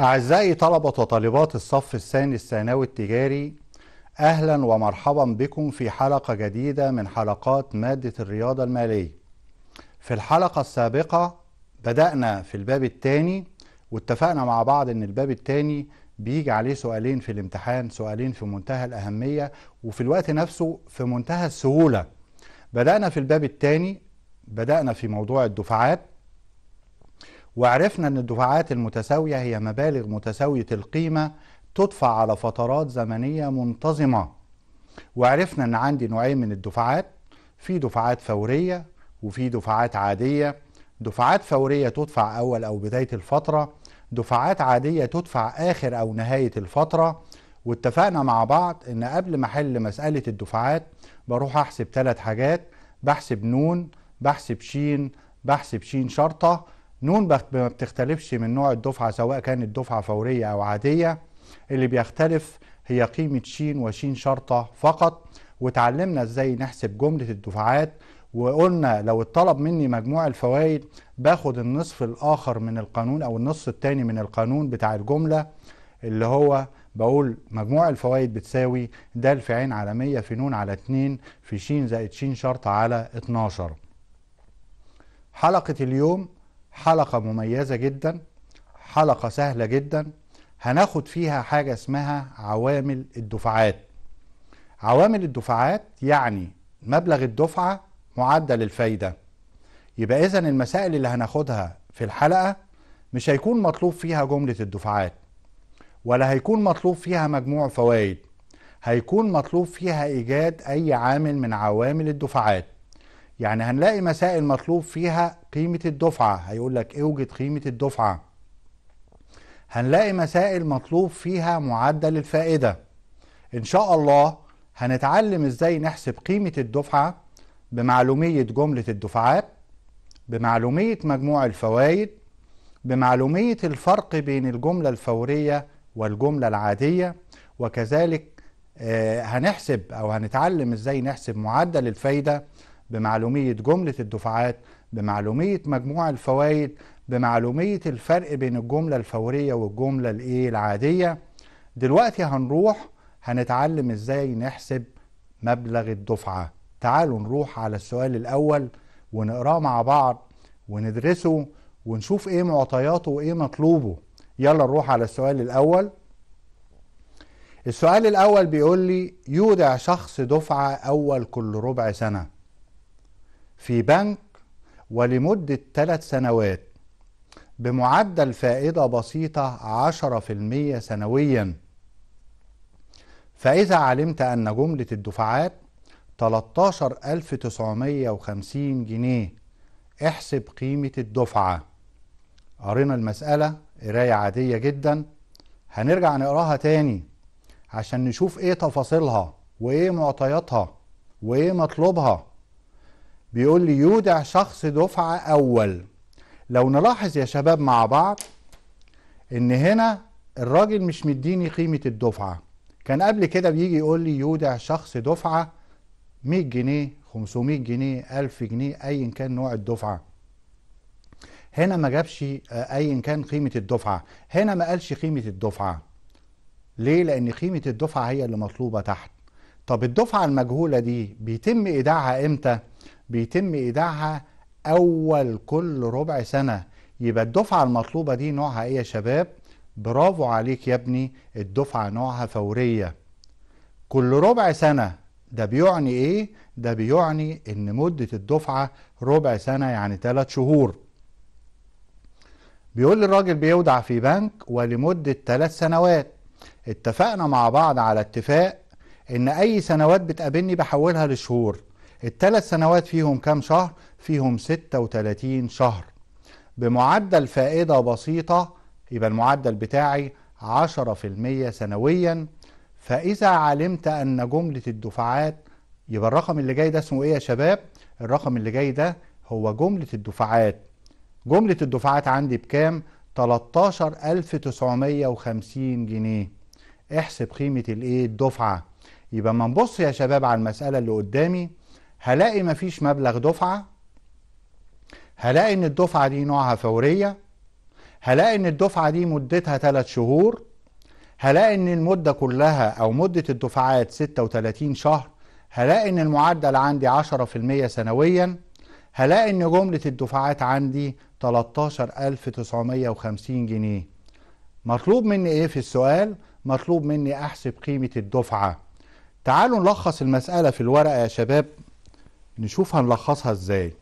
أعزائي طلبة وطالبات الصف الثاني الثانوي التجاري أهلا ومرحبا بكم في حلقة جديدة من حلقات مادة الرياضة المالية في الحلقة السابقة بدأنا في الباب الثاني واتفقنا مع بعض أن الباب الثاني بيجي عليه سؤالين في الامتحان سؤالين في منتهى الأهمية وفي الوقت نفسه في منتهى السهولة بدأنا في الباب الثاني بدأنا في موضوع الدفعات وعرفنا أن الدفعات المتساوية هي مبالغ متساوية القيمة تدفع على فترات زمنية منتظمة وعرفنا أن عندي نوعين من الدفعات في دفعات فورية وفي دفعات عادية دفعات فورية تدفع أول أو بداية الفترة دفعات عادية تدفع آخر أو نهاية الفترة واتفقنا مع بعض إن قبل ما أحل مسألة الدفعات بروح أحسب ثلاث حاجات بحسب نون بحسب شين بحسب شين شرطة نون ما بتختلفش من نوع الدفعة سواء كانت دفعة فورية أو عادية اللي بيختلف هي قيمة ش وشين شرطة فقط وتعلمنا ازاي نحسب جملة الدفعات وقلنا لو اتطلب مني مجموع الفوائد باخد النصف الآخر من القانون أو النص الثاني من القانون بتاع الجملة اللي هو بقول مجموع الفوائد بتساوي د في ع على 100 في ن على 2 في ش زائد ش شرطة على 12 حلقة اليوم حلقة مميزة جدا حلقة سهلة جدا هناخد فيها حاجة اسمها عوامل الدفعات عوامل الدفعات يعني مبلغ الدفعة معدل الفايدة يبقى إذا المسائل اللي هناخدها في الحلقة مش هيكون مطلوب فيها جملة الدفعات ولا هيكون مطلوب فيها مجموع فوائد هيكون مطلوب فيها إيجاد أي عامل من عوامل الدفعات يعني هنلاقي مسائل مطلوب فيها قيمة الدفعة هيقول لك اوجد إيه قيمة الدفعة هنلاقي مسائل مطلوب فيها معدل الفائدة ان شاء الله هنتعلم ازاي نحسب قيمة الدفعة بمعلومية جملة الدفعات بمعلومية مجموع الفوائد بمعلومية الفرق بين الجملة الفورية والجملة العادية وكذلك آه، هنحسب او هنتعلم ازاي نحسب معدل الفايده بمعلومية جملة الدفعات بمعلومية مجموع الفوائد بمعلومية الفرق بين الجملة الفورية والجملة الايه العادية دلوقتي هنروح هنتعلم ازاي نحسب مبلغ الدفعة تعالوا نروح على السؤال الأول ونقراه مع بعض وندرسه ونشوف ايه معطياته وايه مطلوبه يلا نروح على السؤال الأول السؤال الأول بيقول لي يودع شخص دفعة أول كل ربع سنة في بنك ولمدة ثلاث سنوات بمعدل فائدة بسيطة عشرة في المية سنويا فإذا علمت أن جملة الدفعات 13950 جنيه احسب قيمة الدفعة قرينا المسألة قراية عادية جدا هنرجع نقراها تاني عشان نشوف ايه تفاصيلها وايه معطياتها وايه مطلوبها بيقول لي يودع شخص دفعة أول لو نلاحظ يا شباب مع بعض إن هنا الراجل مش مديني قيمة الدفعة كان قبل كده بيجي يقول لي يودع شخص دفعة 100 جنيه 500 جنيه 1000 جنيه أيا كان نوع الدفعة هنا ما جابش آه، أيا كان قيمة الدفعة هنا ما قالش قيمة الدفعة ليه؟ لأن قيمة الدفعة هي اللي مطلوبة تحت طب الدفعة المجهولة دي بيتم إيداعها إمتى؟ بيتم ايداعها اول كل ربع سنه يبقى الدفعه المطلوبه دي نوعها ايه يا شباب برافو عليك يا ابني الدفعه نوعها فوريه كل ربع سنه ده بيعني ايه ده بيعني ان مده الدفعه ربع سنه يعني ثلاث شهور بيقول لي الراجل بيودع في بنك ولمده ثلاث سنوات اتفقنا مع بعض على اتفاق ان اي سنوات بتقابلني بحولها لشهور الثلاث سنوات فيهم كام شهر فيهم 36 شهر بمعدل فائدة بسيطة يبقى المعدل بتاعي 10% سنويا فإذا علمت أن جملة الدفعات يبقى الرقم اللي جاي ده اسمه إيه يا شباب؟ الرقم اللي جاي ده هو جملة الدفعات جملة الدفعات عندي بكام؟ 13950 جنيه احسب قيمة الايه الدفعة يبقى ما نبص يا شباب على المسألة اللي قدامي هلاقي مفيش مبلغ دفعة هلاقي ان الدفعة دي نوعها فورية هلاقي ان الدفعة دي مدتها 3 شهور هلاقي ان المدة كلها او مدة الدفعات 36 شهر هلاقي ان المعدل عندي 10% سنويا هلاقي ان جملة الدفعات عندي 13950 جنيه مطلوب مني ايه في السؤال مطلوب مني احسب قيمة الدفعة تعالوا نلخص المسألة في الورقة يا شباب نشوف هنلخصها ازاي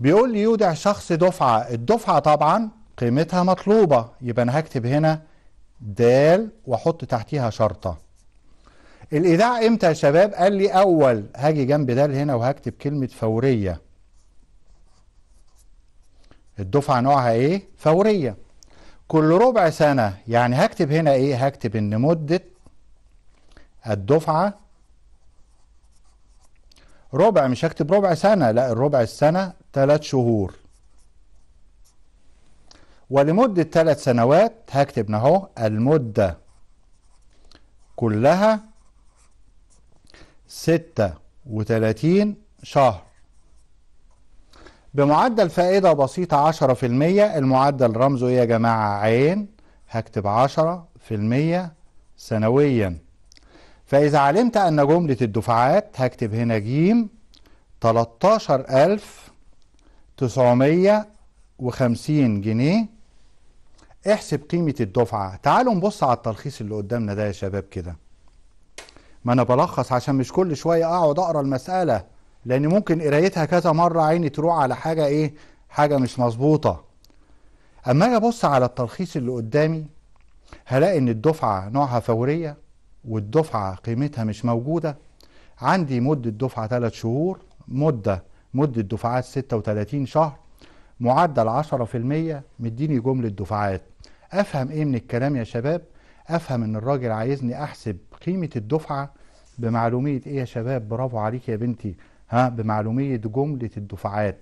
بيقول لي يودع شخص دفعة الدفعة طبعا قيمتها مطلوبة يبقى أنا هكتب هنا دال وأحط تحتيها شرطة الإيداع إمتى يا شباب؟ قال لي أول هاجي جنب دال هنا وهكتب كلمة فورية الدفعة نوعها إيه؟ فورية كل ربع سنة يعني هكتب هنا إيه؟ هكتب إن مدة الدفعة ربع مش هكتب ربع سنة لا الربع السنة ثلاث شهور ولمدة ثلاث سنوات هكتب اهو المدة كلها ستة وتلاتين شهر بمعدل فائدة بسيطة عشرة في المية المعدل رمزه ايه يا جماعة عين هكتب عشرة في المية سنويا فإذا علمت أن جملة الدفعات هكتب هنا جيم 13950 جنيه احسب قيمة الدفعة تعالوا نبص على التلخيص اللي قدامنا ده يا شباب كده ما أنا بلخص عشان مش كل شوية أقعد أقرأ المسألة لأن ممكن قرايتها كذا مرة عيني تروح على حاجة إيه حاجة مش مظبوطة أما أجي أبص على التلخيص اللي قدامي هلاقي إن الدفعة نوعها فورية والدفعة قيمتها مش موجودة عندي مدة دفعة 3 شهور مدة مدة دفعات 36 شهر معدل 10% مديني جملة دفعات أفهم إيه من الكلام يا شباب؟ أفهم إن الراجل عايزني أحسب قيمة الدفعة بمعلومية إيه يا شباب؟ برافو عليك يا بنتي ها بمعلومية جملة الدفعات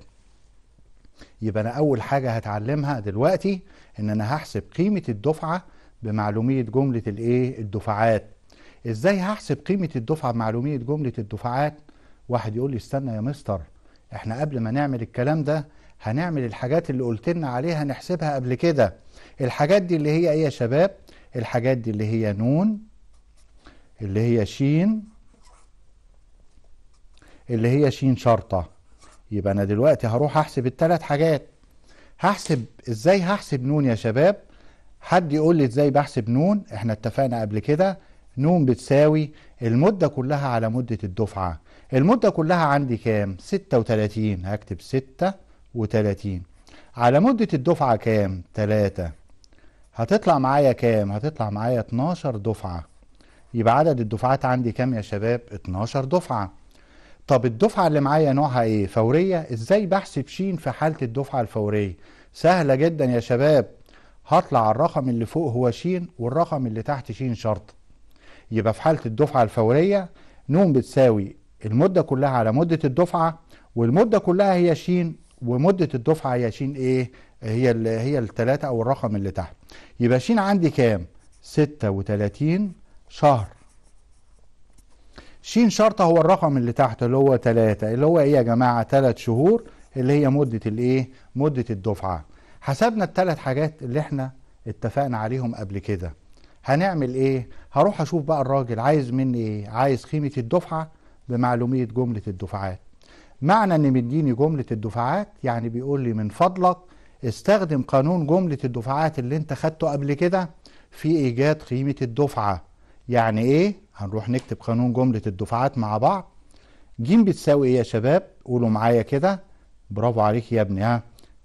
يبقى أنا أول حاجة هتعلمها دلوقتي إن أنا هحسب قيمة الدفعة بمعلومية جملة الإيه؟ الدفعات ازاي هحسب قيمه الدفعه بمعلوميه جمله الدفعات واحد يقول لي استنى يا مستر احنا قبل ما نعمل الكلام ده هنعمل الحاجات اللي قلت لنا عليها نحسبها قبل كده الحاجات دي اللي هي ايه يا شباب الحاجات دي اللي هي نون اللي هي شين اللي هي شين شرطه يبقى انا دلوقتي هروح احسب التلات حاجات هحسب ازاي هحسب نون يا شباب حد يقول لي ازاي بحسب نون احنا اتفقنا قبل كده ن بتساوي المدة كلها على مدة الدفعة المدة كلها عندي كام؟ 36 هكتب 36 على مدة الدفعة كام؟ 3 هتطلع معايا كام؟ هتطلع معايا 12 دفعة يبقى عدد الدفعات عندي كام يا شباب؟ 12 دفعة طب الدفعة اللي معايا نوعها ايه؟ فورية؟ ازاي بحسب ش في حالة الدفعة الفورية؟ سهلة جدا يا شباب هطلع الرقم اللي فوق هو ش والرقم اللي تحت ش شرط يبقى في حالة الدفعة الفورية ن بتساوي المدة كلها على مدة الدفعة والمدة كلها هي ش ومدة الدفعة هي ش ايه؟ هي هي الثلاثة أو الرقم اللي تحت. يبقى ش عندي كام؟ 36 شهر. ش شرطة هو الرقم اللي تحت اللي هو ثلاثة اللي هو ايه يا جماعة؟ ثلاث شهور اللي هي مدة الايه؟ مدة الدفعة. حسبنا الثلاث حاجات اللي احنا اتفقنا عليهم قبل كده. هنعمل ايه؟ هروح اشوف بقى الراجل عايز مني ايه عايز قيمه الدفعه بمعلوميه جمله الدفعات معنى ان مديني جمله الدفعات يعني بيقول لي من فضلك استخدم قانون جمله الدفعات اللي انت خدته قبل كده في ايجاد قيمه الدفعه يعني ايه هنروح نكتب قانون جمله الدفعات مع بعض ج بتساوي ايه يا شباب قولوا معايا كده برافو عليك يا ابني ها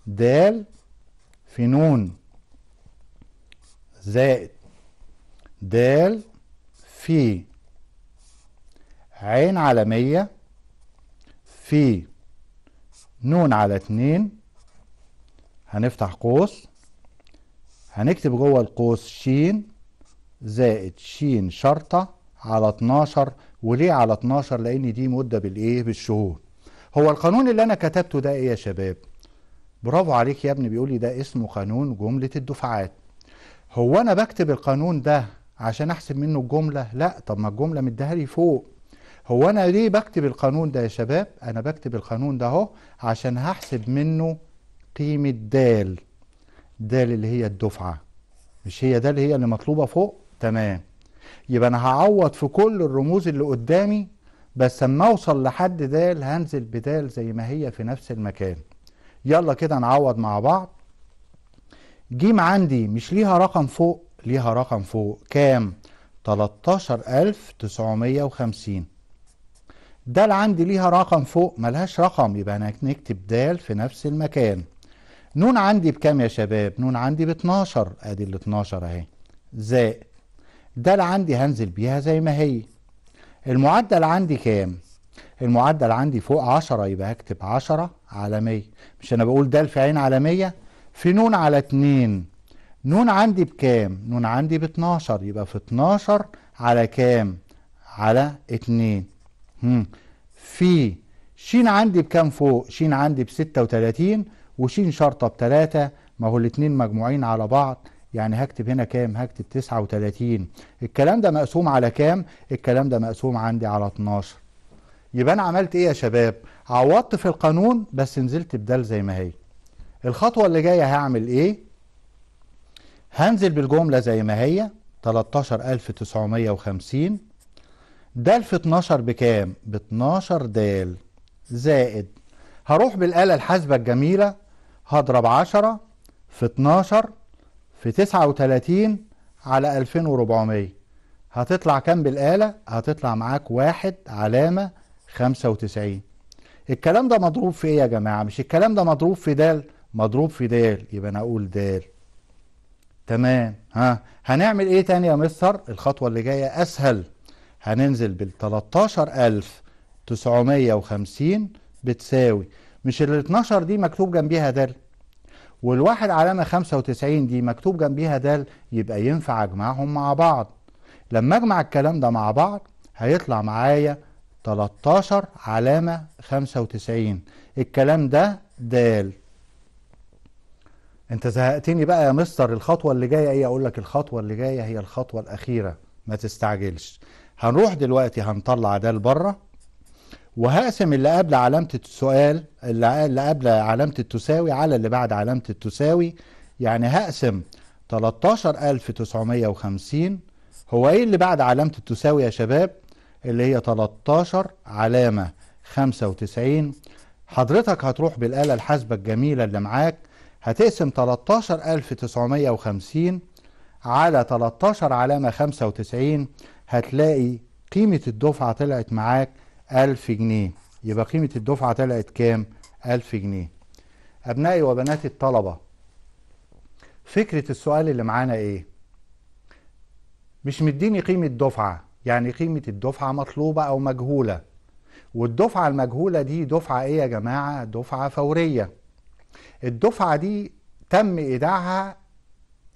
د في ن زائد د في عين مية في نون على اتنين هنفتح قوس هنكتب جوه القوس شين زائد شين شرطة على 12 وليه على 12 لان دي مدة بالايه بالشهور هو القانون اللي انا كتبته ده ايه يا شباب برافو عليك يا ابني بيقول لي ده اسمه قانون جملة الدفعات هو انا بكتب القانون ده عشان احسب منه الجمله لا طب ما الجمله مديها لي فوق هو انا ليه بكتب القانون ده يا شباب انا بكتب القانون ده اهو عشان هحسب منه قيمه دال دال اللي هي الدفعه مش هي دال هي اللي مطلوبه فوق تمام يبقى انا هعوض في كل الرموز اللي قدامي بس اما اوصل لحد دال هنزل بدال زي ما هي في نفس المكان يلا كده نعوض مع بعض جيم عندي مش ليها رقم فوق ليها رقم فوق كام 13950 دال عندي ليها رقم فوق ملهاش رقم يبقى انا نكتب دال في نفس المكان نون عندي بكام يا شباب نون عندي ب 12 ادي ال 12 اهي زائد دال عندي هنزل بيها زي ما هي المعدل عندي كام المعدل عندي فوق 10 يبقى هكتب 10 على 100 مش انا بقول دال في عين على 100 في نون على 2 نون عندي بكام نون عندي ب 12 يبقى في 12 على كام على 2 هم. في شين عندي بكام فوق شين عندي ب 36 وشين شرطه ب 3 ما هو الاثنين مجموعين على بعض يعني هكتب هنا كام هكتب 39 الكلام ده مقسوم على كام الكلام ده مقسوم عندي على 12 يبقى انا عملت ايه يا شباب عوضت في القانون بس نزلت بدال زي ما هي الخطوه اللي جايه هعمل ايه هنزل بالجملة زي ما هي 13950 دال في 12 بكام؟ ب 12 دال زائد هروح بالآلة الحاسبة الجميلة هضرب 10 في 12 في 39 على 2400 هتطلع كام بالآلة؟ هتطلع معاك واحد علامة 95 الكلام ده مضروب في ايه يا جماعة؟ مش الكلام ده مضروب في د مضروب في د يبقى أنا أقول د تمام ها هنعمل ايه تاني يا مستر الخطوة اللي جاية اسهل هننزل بال 13950 بتساوي مش ال 12 دي مكتوب جنبيها دال والواحد علامة 95 دي مكتوب جنبيها دال يبقى ينفع اجمعهم مع بعض لما اجمع الكلام ده مع بعض هيطلع معايا 13 علامة 95 الكلام ده دال انت زهقتني بقى يا مستر الخطوه اللي جايه ايه اقول لك الخطوه اللي جايه هي الخطوه الاخيره ما تستعجلش هنروح دلوقتي هنطلع ده لبره وهقسم اللي قبل علامه السؤال اللي قبل علامه التساوي على اللي بعد علامه التساوي يعني هقسم 13950 هو ايه اللي بعد علامه التساوي يا شباب اللي هي 13 علامه 95 حضرتك هتروح بالاله الحاسبه الجميله اللي معاك هتقسم 13950 على 13 علامة 95 هتلاقي قيمة الدفعة طلعت معاك 1000 جنيه يبقى قيمة الدفعة طلعت كام؟ 1000 جنيه أبنائي وبناتي الطلبة فكرة السؤال اللي معانا إيه؟ مش مديني قيمة دفعة يعني قيمة الدفعة مطلوبة أو مجهولة والدفعة المجهولة دي دفعة إيه يا جماعة؟ دفعة فورية الدفعة دي تم إيداعها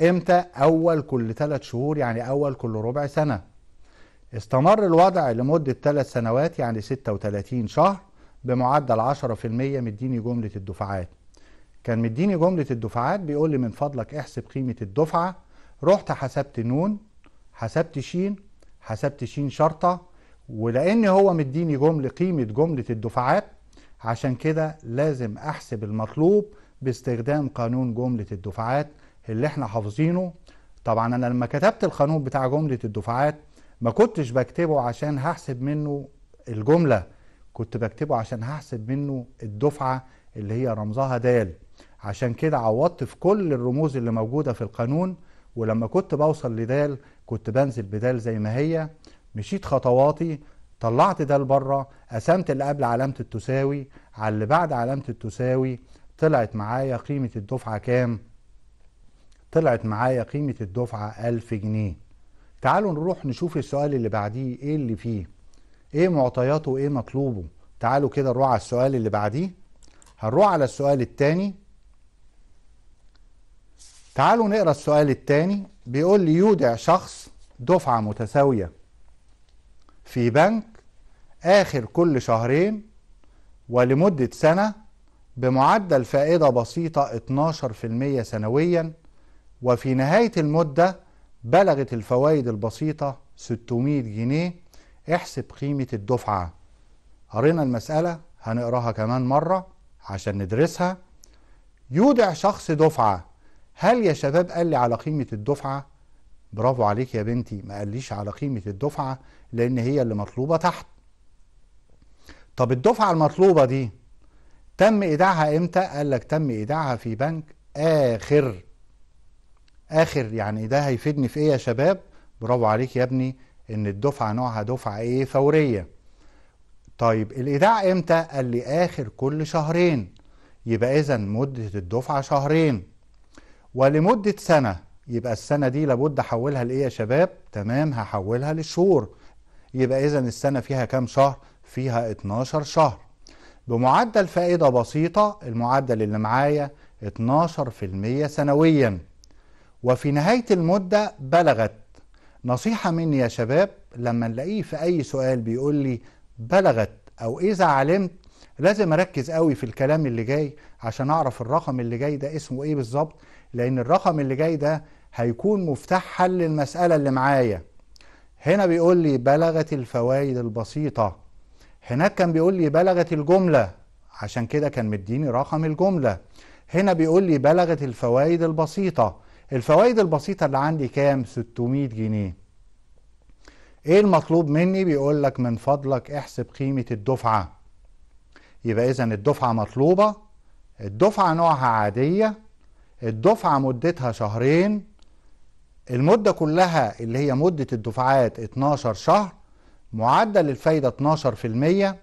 إمتى؟ أول كل ثلاث شهور يعني أول كل ربع سنة استمر الوضع لمدة ثلاث سنوات يعني 36 شهر بمعدل 10% مديني جملة الدفعات كان مديني جملة الدفعات بيقول لي من فضلك احسب قيمة الدفعة رحت حسبت نون حسبت شين حسبت شين شرطة ولأن هو مديني جملة قيمة جملة الدفعات عشان كده لازم احسب المطلوب باستخدام قانون جملة الدفعات اللي احنا حافظينه طبعا انا لما كتبت القانون بتاع جملة الدفعات ما كنتش بكتبه عشان هحسب منه الجملة كنت بكتبه عشان هحسب منه الدفعة اللي هي رمزها د عشان كده عوضت في كل الرموز اللي موجودة في القانون ولما كنت بوصل لدال كنت بنزل بدال زي ما هي مشيت خطواتي طلعت ده لبره قسمت اللي قبل علامه التساوي على اللي بعد علامه التساوي طلعت معايا قيمه الدفعه كام طلعت معايا قيمه الدفعه 1000 جنيه تعالوا نروح نشوف السؤال اللي بعديه ايه اللي فيه ايه معطياته وايه مطلوبه تعالوا كده نروح على السؤال اللي بعديه هنروح على السؤال الثاني تعالوا نقرا السؤال الثاني بيقول لي يودع شخص دفعه متساويه في بنك آخر كل شهرين ولمدة سنة بمعدل فائدة بسيطة 12% سنويا وفي نهاية المدة بلغت الفوائد البسيطة 600 جنيه احسب قيمة الدفعة قرينا المسألة هنقراها كمان مرة عشان ندرسها يودع شخص دفعة هل يا شباب قال لي على قيمة الدفعة برافو عليك يا بنتي ما قاليش على قيمة الدفعة لأن هي اللي مطلوبة تحت طب الدفعة المطلوبة دي تم ايداعها امتى قال لك تم ايداعها في بنك اخر اخر يعني ده هيفيدني في ايه يا شباب برافو عليك يا ابني ان الدفعة نوعها دفعة ايه فورية طيب الايداع امتى قال لي اخر كل شهرين يبقى اذا مدة الدفعة شهرين ولمدة سنة يبقى السنة دي لابد احولها لايه يا شباب تمام هحولها للشهور يبقى اذا السنة فيها كام شهر فيها 12 شهر بمعدل فائدة بسيطة المعدل اللي معايا 12% سنويا وفي نهاية المدة بلغت نصيحة مني يا شباب لما نلاقيه في أي سؤال بيقول لي بلغت أو إذا علمت لازم أركز قوي في الكلام اللي جاي عشان أعرف الرقم اللي جاي ده اسمه إيه بالظبط لأن الرقم اللي جاي ده هيكون مفتاح حل المسألة اللي معايا هنا بيقول لي بلغت الفوائد البسيطة هناك كان بيقول لي بلغت الجملة عشان كده كان مديني رقم الجملة هنا بيقول لي بلغت الفوائد البسيطة الفوائد البسيطة اللي عندي كام 600 جنيه ايه المطلوب مني بيقول لك من فضلك احسب قيمة الدفعة يبقى اذا الدفعة مطلوبة الدفعة نوعها عادية الدفعة مدتها شهرين المدة كلها اللي هي مدة الدفعات 12 شهر معدل الفايدة 12%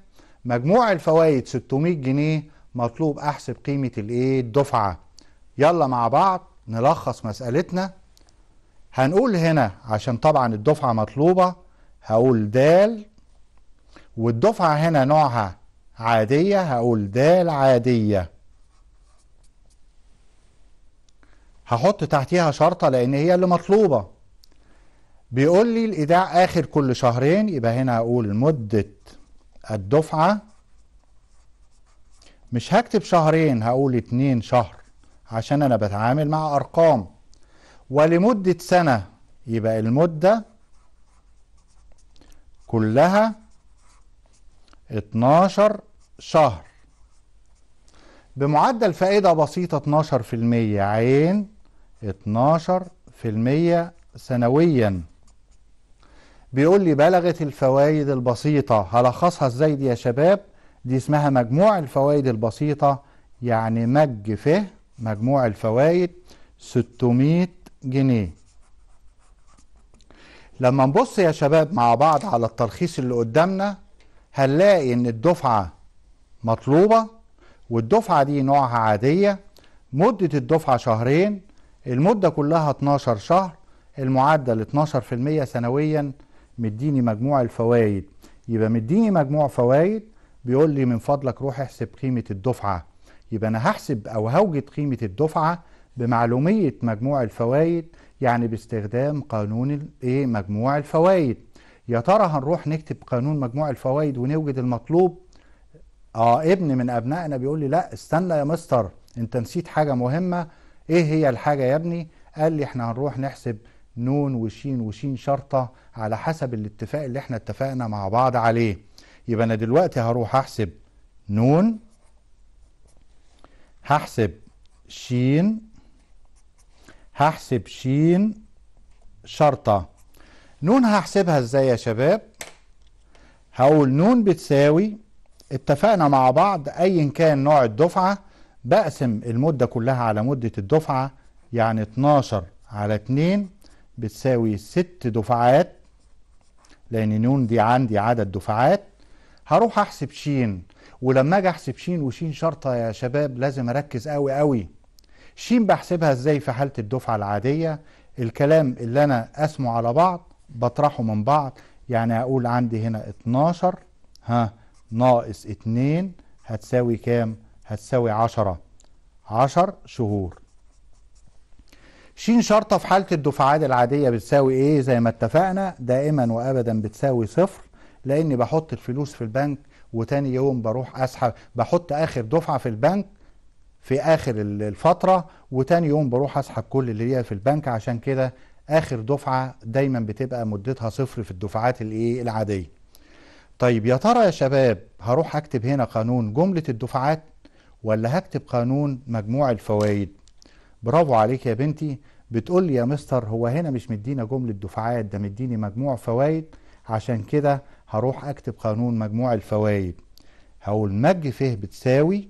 مجموع الفوائد 600 جنيه مطلوب أحسب قيمة الإيه الدفعة يلا مع بعض نلخص مسألتنا هنقول هنا عشان طبعا الدفعة مطلوبة هقول د والدفعة هنا نوعها عادية هقول د عادية هحط تحتيها شرطة لأن هي اللي مطلوبة بيقول لي الايداع اخر كل شهرين يبقى هنا هقول مده الدفعه مش هكتب شهرين هقول اتنين شهر عشان انا بتعامل مع ارقام ولمده سنه يبقى المده كلها اتناشر شهر بمعدل فائدة بسيطة اتناشر في المية عين المية سنويا بيقول لي بلغت الفوائد البسيطة هلخصها ازاي دي يا شباب دي اسمها مجموع الفوائد البسيطة يعني مج فيه مجموع الفوائد 600 جنيه لما نبص يا شباب مع بعض على التلخيص اللي قدامنا هنلاقي ان الدفعة مطلوبة والدفعة دي نوعها عادية مدة الدفعة شهرين المدة كلها 12 شهر المعدل 12% سنويا مديني مجموع الفوائد يبقى مديني مجموع فوائد بيقول لي من فضلك روح احسب قيمة الدفعة يبقى أنا هحسب أو هوجد قيمة الدفعة بمعلومية مجموع الفوائد يعني باستخدام قانون إيه مجموع الفوائد يا ترى هنروح نكتب قانون مجموع الفوائد ونوجد المطلوب اه ابن من ابنائنا بيقول لي لا استنى يا مستر انت نسيت حاجه مهمه ايه هي الحاجه يا ابني قال لي احنا هنروح نحسب نون وشين وشين شرطة على حسب الاتفاق اللي احنا اتفقنا مع بعض عليه يبقى انا دلوقتي هروح احسب نون هحسب شين هحسب شين شرطة نون هحسبها ازاي يا شباب هقول نون بتساوي اتفقنا مع بعض ايا كان نوع الدفعة بقسم المدة كلها على مدة الدفعة يعني 12 على 2 بتساوي ست دفعات لان نون دي عندي عدد دفعات هروح احسب ش ولما اجي احسب ش وش شرطه يا شباب لازم اركز قوي قوي ش بحسبها ازاي في حاله الدفعه العاديه الكلام اللي انا اسمه على بعض بطرحه من بعض يعني هقول عندي هنا 12 ها ناقص 2 هتساوي كام هتساوي 10 10 شهور شين شرطة في حالة الدفعات العادية بتساوي ايه زي ما اتفقنا دائما وابدا بتساوي صفر لاني بحط الفلوس في البنك وتاني يوم بروح اسحب بحط اخر دفعة في البنك في اخر الفترة وتاني يوم بروح اسحب كل اللي هي في البنك عشان كده اخر دفعة دايما بتبقى مدتها صفر في الدفعات الايه العادية طيب يا ترى يا شباب هروح اكتب هنا قانون جملة الدفعات ولا هكتب قانون مجموع الفوائد برافو عليك يا بنتي بتقول لي يا مستر هو هنا مش مدينا جمله دفعات ده مديني مجموع فوائد عشان كده هروح اكتب قانون مجموع الفوائد هقول مج ف بتساوي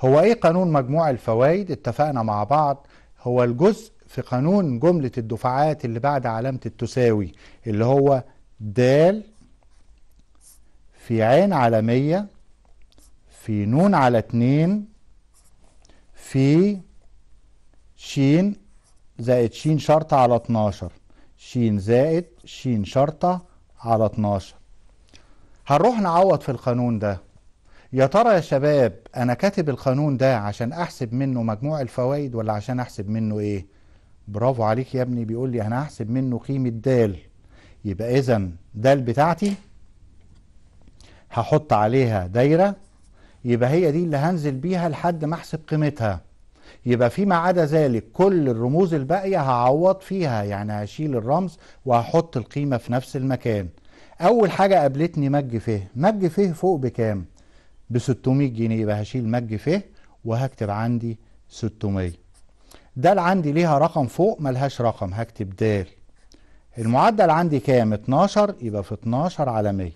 هو ايه قانون مجموع الفوائد اتفقنا مع بعض هو الجزء في قانون جملة الدفعات اللي بعد علامة التساوي اللي هو د في عين على مية في نون على اتنين في ش زائد ش شرطة على 12 ش زائد ش شرطة على 12 هنروح نعوض في القانون ده يا ترى يا شباب انا كاتب القانون ده عشان احسب منه مجموع الفوائد ولا عشان احسب منه ايه برافو عليك يا ابني بيقول لي انا هحسب منه قيمة د يبقى اذا د بتاعتي هحط عليها دايرة يبقى هي دي اللي هنزل بيها لحد ما احسب قيمتها يبقى فيما عدا ذلك كل الرموز الباقية هعوض فيها يعني هشيل الرمز وهحط القيمة في نفس المكان أول حاجة قابلتني مج فيه مج فيه فوق بكام؟ ب 600 جنيه يبقى هشيل مج فيه وهكتب عندي 600 دال عندي ليها رقم فوق ملهاش رقم هكتب دال المعدل عندي كام 12 يبقى في 12 على 100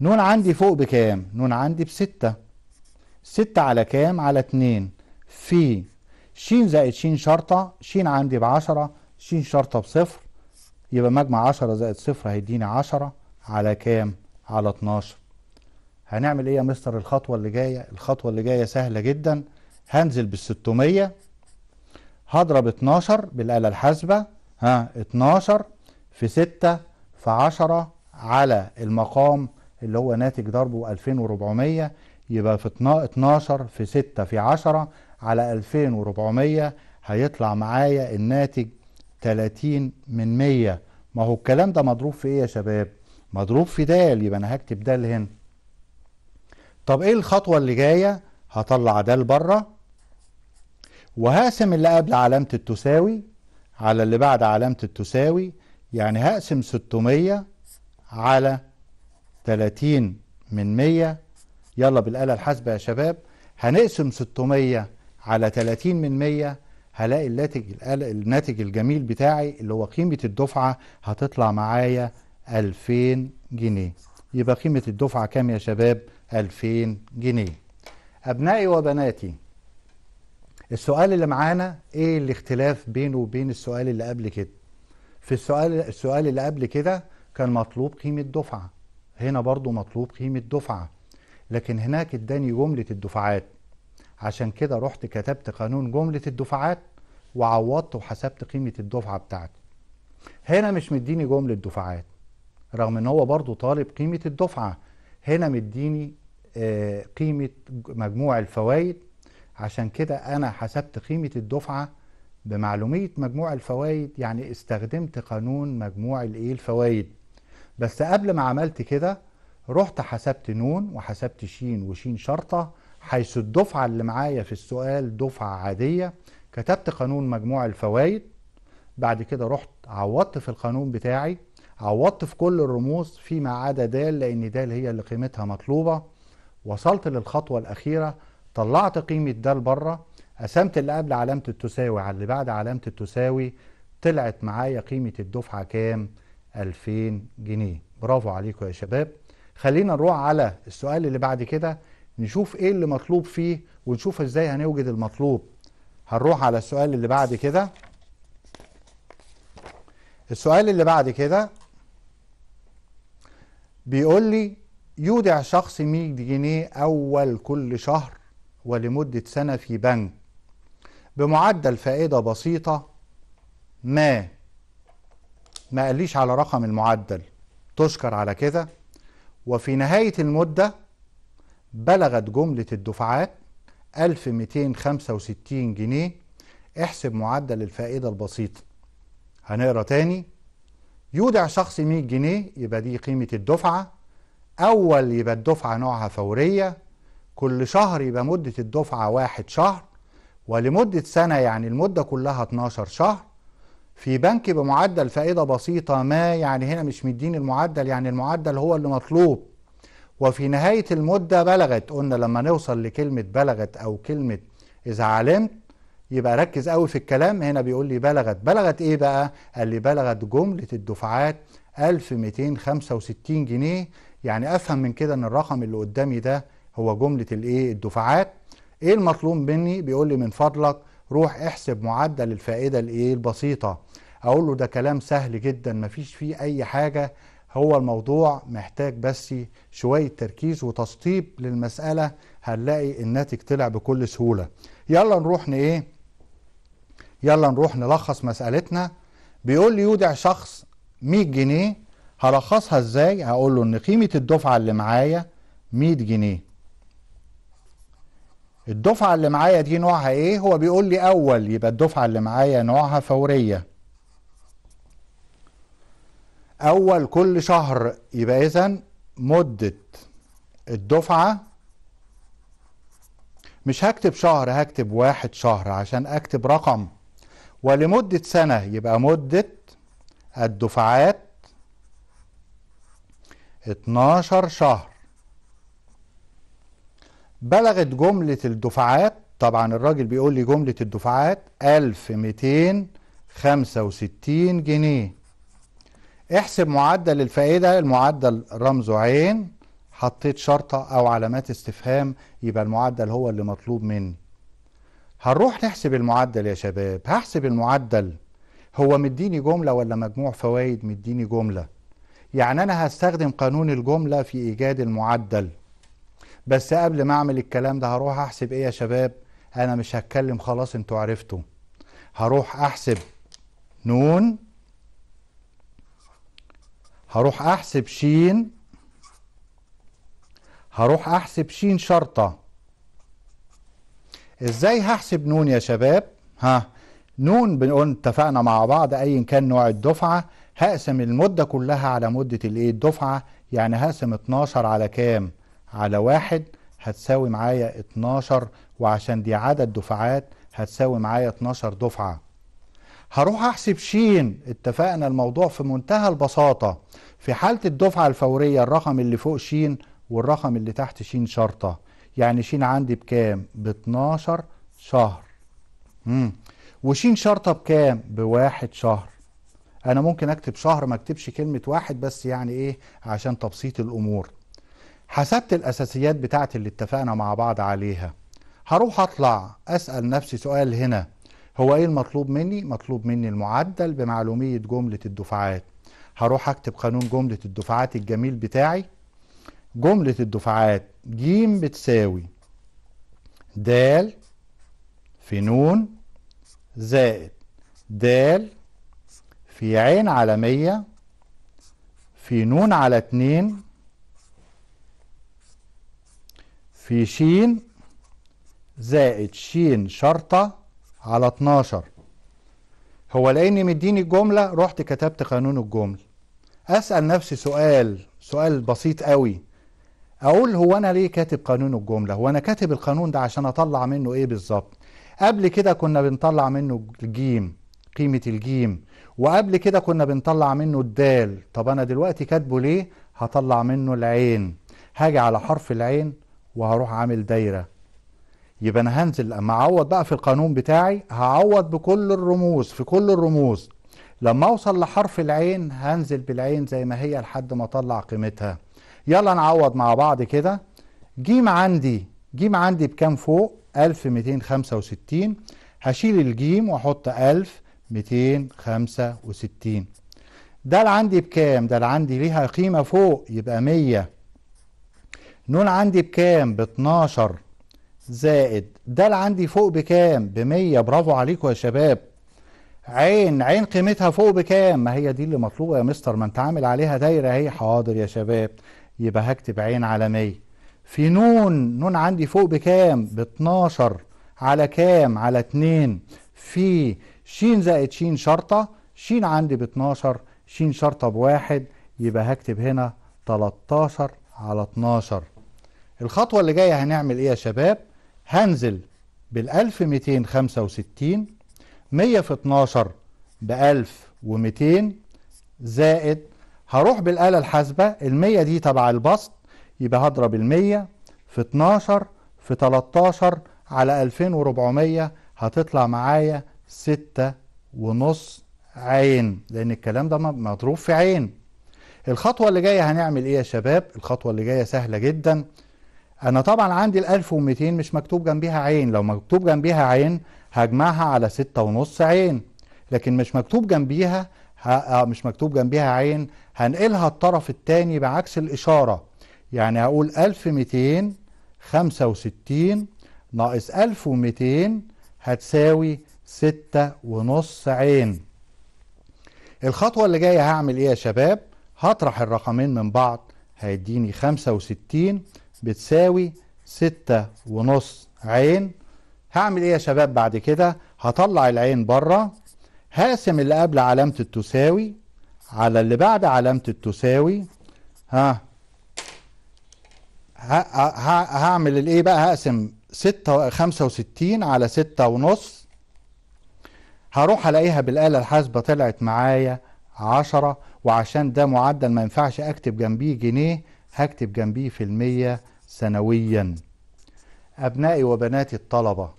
نون عندي فوق بكام نون عندي بستة 6 على كام على 2 في ش زائد ش شرطة ش عندي ب 10 ش شرطة بصفر يبقى مجمع 10 زائد صفر هيديني 10 على كام؟ على 12 هنعمل ايه يا مستر الخطوة اللي جاية؟ الخطوة اللي جاية سهلة جدا هنزل بال 600 هضرب 12 بالآلة الحاسبة ها 12 في 6 في 10 على المقام اللي هو ناتج ضربه 2400 يبقى في 12 في 6 في 10 على 2400 هيطلع معايا الناتج 30 من 100 ما هو الكلام ده مضروب في ايه يا شباب مضروب في دال يبقى انا هكتب دال هنا طب ايه الخطوه اللي جايه هطلع دال بره وهقسم اللي قبل علامه التساوي على اللي بعد علامه التساوي يعني هقسم 600 على 30 من 100 يلا بالآلة الحاسبة يا شباب هنقسم 600 على 30 من 100 هلاقي الناتج الناتج الجميل بتاعي اللي هو قيمة الدفعة هتطلع معايا 2000 جنيه يبقى قيمة الدفعة كام يا شباب 2000 جنيه أبنائي وبناتي السؤال اللي معانا ايه الاختلاف بينه وبين السؤال اللي قبل كده في السؤال السؤال اللي قبل كده كان مطلوب قيمة دفعة هنا برضو مطلوب قيمة دفعة لكن هناك اداني جملة الدفعات عشان كده رحت كتبت قانون جملة الدفعات وعوضت وحسبت قيمة الدفعة بتاعتي هنا مش مديني جملة دفعات رغم ان هو برضو طالب قيمة الدفعة هنا مديني آه، قيمة مجموع الفوائد عشان كده انا حسبت قيمة الدفعة بمعلومية مجموع الفوائد يعني استخدمت قانون مجموع الايه الفوائد بس قبل ما عملت كده رحت حسبت نون وحسبت شين وشين شرطة حيث الدفعة اللي معايا في السؤال دفعة عادية كتبت قانون مجموع الفوائد بعد كده رحت عوضت في القانون بتاعي عوضت في كل الرموز فيما عدا دال لأن دال هي اللي قيمتها مطلوبة وصلت للخطوة الأخيرة طلعت قيمة دال بره قسمت اللي قبل علامة التساوي على اللي بعد علامة التساوي طلعت معايا قيمة الدفعة كام؟ 2000 جنيه برافو عليكم يا شباب خلينا نروح على السؤال اللي بعد كده نشوف ايه اللي مطلوب فيه ونشوف ازاي هنوجد المطلوب هنروح على السؤال اللي بعد كده السؤال اللي بعد كده بيقول لي يودع شخص 100 جنيه أول كل شهر ولمدة سنة في بنك بمعدل فائدة بسيطة ما ما قاليش على رقم المعدل تشكر على كده وفي نهاية المدة بلغت جملة الدفعات 1265 جنيه احسب معدل الفائدة البسيطة هنقرا تاني يودع شخص 100 جنيه يبقى دي قيمة الدفعة أول يبقى الدفعة نوعها فورية كل شهر يبقى مدة الدفعة واحد شهر ولمدة سنة يعني المدة كلها 12 شهر في بنك بمعدل فائدة بسيطة ما يعني هنا مش مديني المعدل يعني المعدل هو اللي مطلوب وفي نهاية المدة بلغت قلنا لما نوصل لكلمة بلغت أو كلمة إذا علمت يبقى ركز قوي في الكلام هنا بيقول لي بلغت بلغت إيه بقى؟ قال لي بلغت جملة الدفعات 1265 جنيه يعني أفهم من كده إن الرقم اللي قدامي ده هو جملة الإيه؟ الدفعات إيه المطلوب مني؟ بيقول لي من فضلك روح احسب معدل الفائدة الإيه؟ البسيطة أقول له ده كلام سهل جدا مفيش فيه أي حاجة هو الموضوع محتاج بس شوية تركيز وتسطيب للمسألة هنلاقي الناتج طلع بكل سهولة يلا نروح نإيه يلا نروح نلخص مسألتنا بيقول لي يودع شخص 100 جنيه هلخصها ازاي هقول له ان قيمة الدفعة اللي معايا 100 جنيه الدفعة اللي معايا دي نوعها ايه هو بيقول لي اول يبقى الدفعة اللي معايا نوعها فورية أول كل شهر يبقى إذا إيه مدة الدفعة مش هكتب شهر هكتب واحد شهر عشان أكتب رقم ولمدة سنة يبقى مدة الدفعات 12 شهر بلغت جملة الدفعات طبعا الراجل بيقول لي جملة الدفعات 1265 جنيه احسب معدل الفائدة المعدل رمزه عين حطيت شرطة أو علامات استفهام يبقى المعدل هو اللي مطلوب مني هنروح نحسب المعدل يا شباب هحسب المعدل هو مديني جملة ولا مجموع فوائد مديني جملة يعني أنا هستخدم قانون الجملة في إيجاد المعدل بس قبل ما أعمل الكلام ده هروح أحسب إيه يا شباب أنا مش هتكلم خلاص أنتوا عرفتوا هروح أحسب نون هروح احسب شين هروح احسب شين شرطة ازاي هحسب نون يا شباب ها نون بنقول اتفقنا مع بعض ايا كان نوع الدفعة هقسم المدة كلها على مدة الايه الدفعة يعني هقسم 12 على كام على واحد هتساوي معايا 12 وعشان دي عدد دفعات هتساوي معايا 12 دفعة هروح احسب شين اتفقنا الموضوع في منتهى البساطة في حالة الدفعة الفورية الرقم اللي فوق شين والرقم اللي تحت شين شرطة يعني شين عندي بكام ب 12 شهر امم وشين شرطة بكام بواحد شهر انا ممكن اكتب شهر ما اكتبش كلمة واحد بس يعني ايه عشان تبسيط الامور حسبت الاساسيات بتاعت اللي اتفقنا مع بعض عليها هروح اطلع اسأل نفسي سؤال هنا هو ايه المطلوب مني مطلوب مني المعدل بمعلوميه جمله الدفعات هروح اكتب قانون جمله الدفعات الجميل بتاعي جمله الدفعات ج بتساوي د في ن زائد د في عين على 100 في ن على 2 في ش زائد ش شرطه على 12 هو لأني مديني الجملة رحت كتبت قانون الجمل أسأل نفسي سؤال سؤال بسيط قوي أقول هو أنا ليه كاتب قانون الجملة هو أنا كاتب القانون ده عشان أطلع منه إيه بالظبط قبل كده كنا بنطلع منه الجيم قيمة الجيم وقبل كده كنا بنطلع منه الدال طب أنا دلوقتي كاتبه ليه هطلع منه العين هاجي على حرف العين وهروح عامل دايرة يبقى انا هنزل لما اعوض بقى في القانون بتاعي هعوض بكل الرموز في كل الرموز لما اوصل لحرف العين هنزل بالعين زي ما هي لحد ما اطلع قيمتها يلا نعوض مع بعض كده جيم عندي جيم عندي بكام فوق 1265 هشيل الجيم واحط 1265 ده اللي عندي بكام ده اللي عندي ليها قيمة فوق يبقى 100 نون عندي بكام ب 12 زائد اللي عندي فوق بكام ب 100 برافو عليكم يا شباب عين عين قيمتها فوق بكام ما هي دي اللي مطلوبه يا مستر ما انت عامل عليها دايره اهي حاضر يا شباب يبقى هكتب عين على 100 في نون نون عندي فوق بكام ب 12 على كام على 2 في شين زائد شين شرطه شين عندي ب 12 شين شرطه بواحد يبقى هكتب هنا 13 على 12 الخطوه اللي جايه هنعمل ايه يا شباب هنزل بال1265 100 في 12 ب 1200 زائد هروح بالآلة الحاسبة ال100 دي تبع البسط يبقى هضرب ال100 في 12 في 13 على 2400 هتطلع معايا 6 ونص عين لأن الكلام ده مضروب في عين الخطوة اللي جاية هنعمل إيه يا شباب؟ الخطوة اللي جاية سهلة جدا انا طبعا عندي ال 1200 مش مكتوب جنبيها عين لو مكتوب جنبيها عين هجمعها على ستة ونص عين لكن مش مكتوب جنبيها آه، مش مكتوب جنبيها عين هنقلها الطرف الثاني بعكس الإشارة يعني هقول 1265 ناقص 1200 هتساوي ستة ونص عين الخطوة اللي جاية هعمل ايه يا شباب هطرح الرقمين من بعض هيديني 65 بتساوي ستة ونص عين هعمل ايه يا شباب بعد كده هطلع العين بره هقسم اللي قبل علامة التساوي على اللي بعد علامة التساوي ها هعمل الايه بقى هقسم ستة خمسة وستين على ستة ونص هروح الاقيها بالآلة الحاسبة طلعت معايا عشرة وعشان ده معدل ما ينفعش اكتب جنبيه جنيه هكتب جنبيه في المية سنويا أبنائي وبناتي الطلبة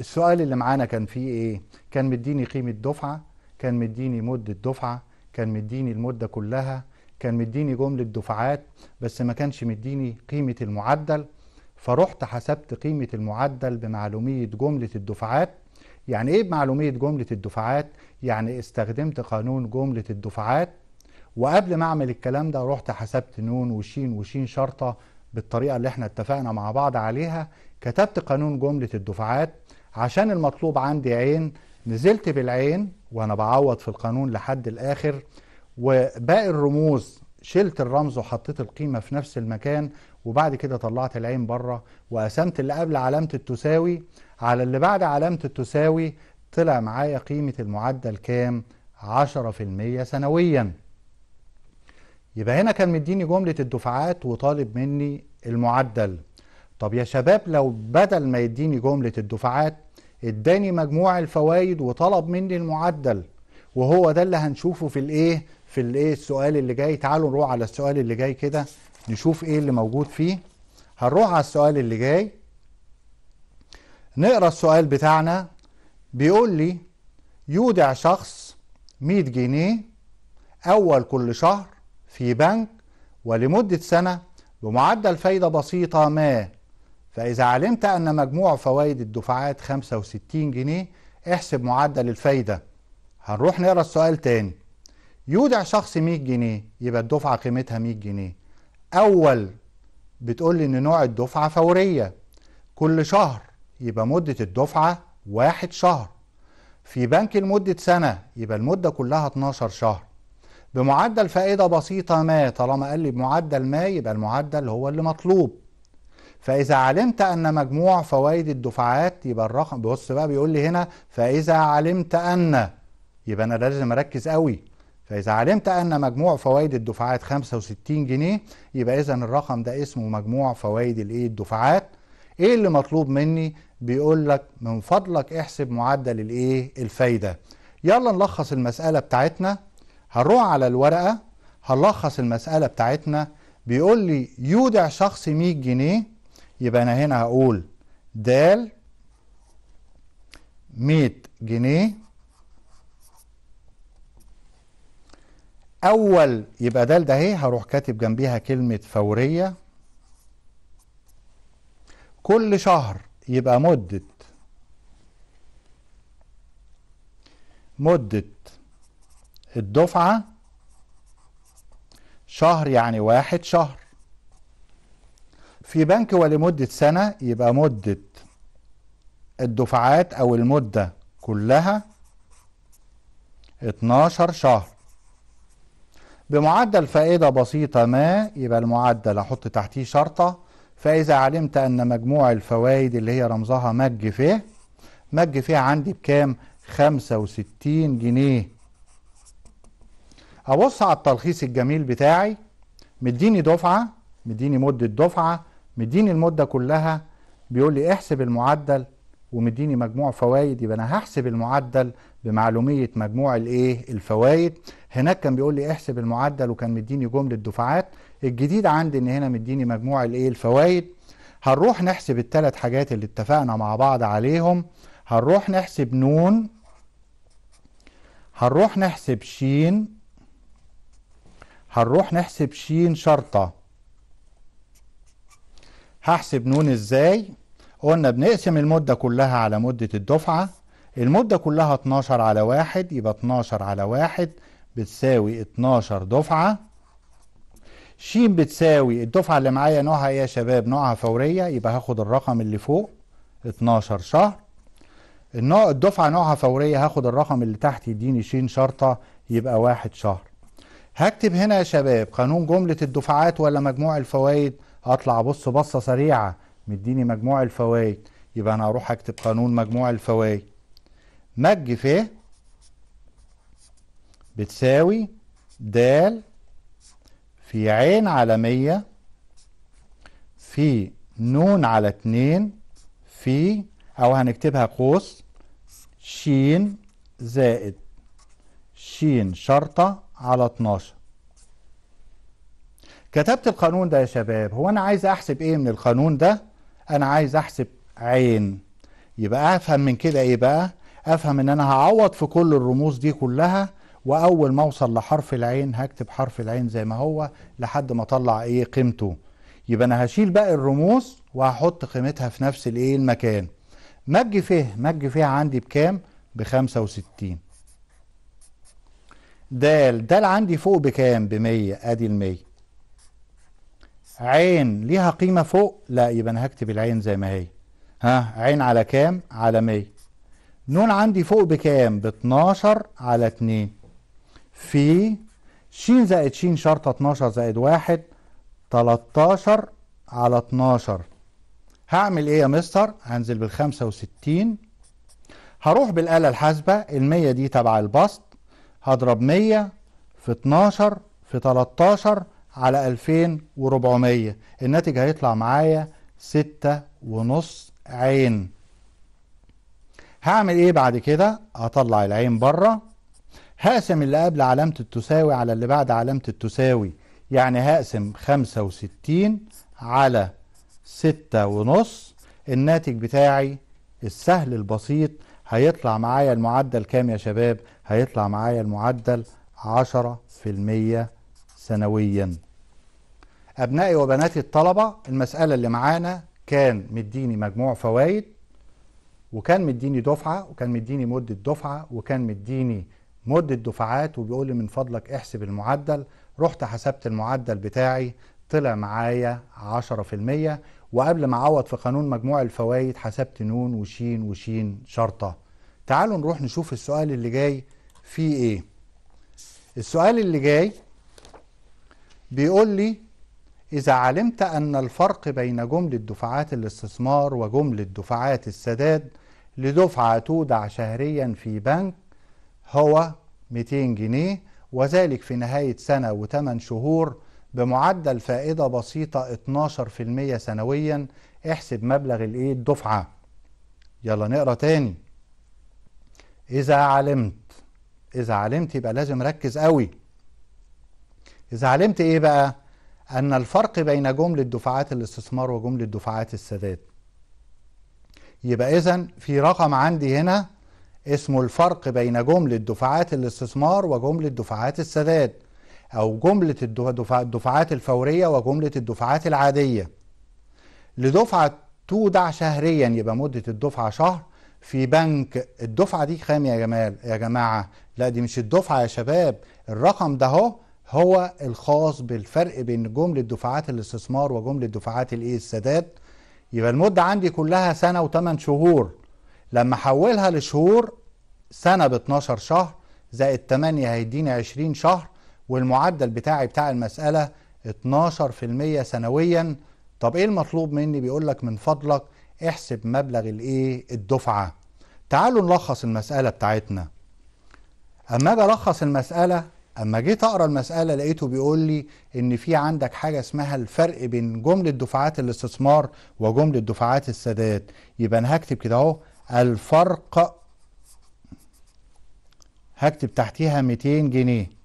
السؤال اللي معانا كان فيه إيه؟ كان مديني قيمة دفعة كان مديني مدة دفعة كان مديني المدة كلها كان مديني جملة دفعات بس ما كانش مديني قيمة المعدل فرحت حسبت قيمة المعدل بمعلومية جملة الدفعات يعني ايه بمعلومية جملة الدفعات؟ يعني استخدمت قانون جملة الدفعات وقبل ما اعمل الكلام ده رحت حسبت نون وشين وشين شرطة بالطريقه اللي احنا اتفقنا مع بعض عليها كتبت قانون جمله الدفعات عشان المطلوب عندي عين نزلت بالعين وانا بعوض في القانون لحد الاخر وباقي الرموز شلت الرمز وحطيت القيمه في نفس المكان وبعد كده طلعت العين بره وقسمت اللي قبل علامه التساوي على اللي بعد علامه التساوي طلع معايا قيمه المعدل كام 10% سنويا يبقى هنا كان مديني جملة الدفعات وطالب مني المعدل طب يا شباب لو بدل ما يديني جملة الدفعات اداني مجموع الفوائد وطلب مني المعدل وهو ده اللي هنشوفه في الايه في الايه السؤال اللي جاي تعالوا نروح على السؤال اللي جاي كده نشوف ايه اللي موجود فيه هنروح على السؤال اللي جاي نقرا السؤال بتاعنا بيقول لي يودع شخص 100 جنيه اول كل شهر في بنك ولمده سنه بمعدل فايدة بسيطة ما فإذا علمت أن مجموع فوائد الدفعات 65 جنيه احسب معدل الفايدة هنروح نقرأ السؤال تاني يودع شخص 100 جنيه يبقى الدفعة قيمتها 100 جنيه أول بتقول لي إن نوع الدفعة فورية كل شهر يبقى مدة الدفعة واحد شهر في بنك لمدة سنة يبقى المدة كلها 12 شهر بمعدل فائدة بسيطة ما طالما قال لي بمعدل ما يبقى المعدل هو اللي مطلوب فإذا علمت أن مجموع فوائد الدفعات يبقى الرقم بص بقى بيقول لي هنا فإذا علمت أن يبقى أنا لازم أركز قوي فإذا علمت أن مجموع فوائد الدفعات 65 جنيه يبقى إذا الرقم ده اسمه مجموع فوائد الإيه الدفعات إيه اللي مطلوب مني؟ بيقول لك من فضلك احسب معدل الإيه الفايدة يلا نلخص المسألة بتاعتنا هنروح على الورقة هنلخص المسألة بتاعتنا بيقول لي يودع شخص 100 جنيه يبقى أنا هنا هقول د 100 جنيه أول يبقى د ده أهي هروح كاتب جنبيها كلمة فورية كل شهر يبقى مدة مدة الدفعة شهر يعني واحد شهر في بنك ولمدة سنة يبقى مدة الدفعات أو المدة كلها 12 شهر بمعدل فائدة بسيطة ما يبقى المعدل أحط تحتيه شرطة فإذا علمت أن مجموع الفوائد اللي هي رمزها مج فيه مج فيه عندي بكام؟ 65 جنيه أبص على التلخيص الجميل بتاعي مديني دفعة مديني مدة دفعة مديني المدة كلها بيقول لي احسب المعدل ومديني مجموع فوائد يبقى انا هحسب المعدل بمعلوميه مجموع الايه الفوائد هناك كان بيقول لي احسب المعدل وكان مديني جمله دفعات الجديد عندي ان هنا مديني مجموع الايه الفوائد هنروح نحسب التلات حاجات اللي اتفقنا مع بعض عليهم هنروح نحسب نون هنروح نحسب شين هنروح نحسب ش شرطة هحسب ن ازاي قلنا بنقسم المدة كلها على مدة الدفعة المدة كلها 12 على واحد يبقى 12 على واحد بتساوي 12 دفعة ش بتساوي الدفعة اللي معايا نوعها ايه يا شباب نوعها فورية يبقى هاخد الرقم اللي فوق 12 شهر النوع الدفعة نوعها فورية هاخد الرقم اللي تحت يديني ش شرطة يبقى واحد شهر هكتب هنا يا شباب قانون جملة الدفعات ولا مجموع الفوائد اطلع بص بصة سريعة مديني مجموع الفوائد يبقى انا هروح اكتب قانون مجموع الفوائد مج ف بتساوي د في عين على مية في نون على اتنين في او هنكتبها قوس ش زائد شين شرطه على 12 كتبت القانون ده يا شباب هو انا عايز احسب ايه من القانون ده انا عايز احسب عين يبقى افهم من كده ايه بقى افهم ان انا هعوض في كل الرموز دي كلها واول ما اوصل لحرف العين هكتب حرف العين زي ما هو لحد ما اطلع ايه قيمته يبقى انا هشيل باقي الرموز وهحط قيمتها في نفس الايه المكان مج فيه مج فيه عندي بكام ب 65 د د عندي فوق بكام ب100 ادي ال100 عين ليها قيمة فوق لا يبقى انا هكتب العين زي ما هي ها عين على كام على 100 نون عندي فوق بكام باتناشر على اتنين في ش زائد ش شرطة اتناشر زائد واحد تلاتاشر على اتناشر هعمل ايه يا مستر هنزل بالخمسة وستين هروح بالآلة الحاسبة ال100 دي تبع البسط هضرب 100 في 12 في 13 على 2400 الناتج هيطلع معايا 6 ونص عين هعمل ايه بعد كده هطلع العين بره هقسم اللي قبل علامة التساوي على اللي بعد علامة التساوي يعني هقسم 65 على 6 ونص الناتج بتاعي السهل البسيط هيطلع معايا المعدل كام يا شباب هيطلع معايا المعدل 10% سنويا أبنائي وبناتي الطلبة المسألة اللي معانا كان مديني مجموع فوائد وكان مديني دفعة وكان مديني مدة دفعة وكان مديني مدة دفعات وبيقول لي من فضلك احسب المعدل رحت حسبت المعدل بتاعي طلع معايا 10% وقبل ما اعوض في قانون مجموع الفوائد حسبت نون وشين وشين شرطه تعالوا نروح نشوف السؤال اللي جاي فيه ايه السؤال اللي جاي بيقول لي إذا علمت أن الفرق بين جملة دفعات الاستثمار وجملة دفعات السداد لدفعة تودع شهريا في بنك هو 200 جنيه وذلك في نهاية سنة و8 شهور بمعدل فائدة بسيطة 12% سنويا احسب مبلغ الايه الدفعة يلا نقرا تاني إذا علمت إذا علمت يبقى لازم ركز قوي إذا علمت إيه بقى أن الفرق بين جملة دفعات الاستثمار وجملة دفعات السداد يبقى إذا في رقم عندي هنا اسمه الفرق بين جملة دفعات الاستثمار وجملة دفعات السداد أو جملة الدفعات الفورية وجملة الدفعات العادية لدفعة تودع شهريا يبقى مدة الدفعة شهر في بنك الدفعة دي كام يا جمال يا جماعة لا دي مش الدفعة يا شباب الرقم ده هو هو الخاص بالفرق بين جملة دفعات الاستثمار وجملة دفعات الايه السداد يبقى المدة عندي كلها سنة وثمان شهور لما احولها لشهور سنة ب 12 شهر زائد 8 هيديني 20 شهر والمعدل بتاعي بتاع المسألة 12% سنويا طب ايه المطلوب مني بيقول لك من فضلك احسب مبلغ الايه الدفعة تعالوا نلخص المسألة بتاعتنا اما اجي الخص المسألة اما جيت اقرا المسألة لقيته بيقول لي ان في عندك حاجة اسمها الفرق بين جملة دفعات الاستثمار وجملة دفعات السداد يبقى انا هكتب كده اهو الفرق هكتب تحتيها 200 جنيه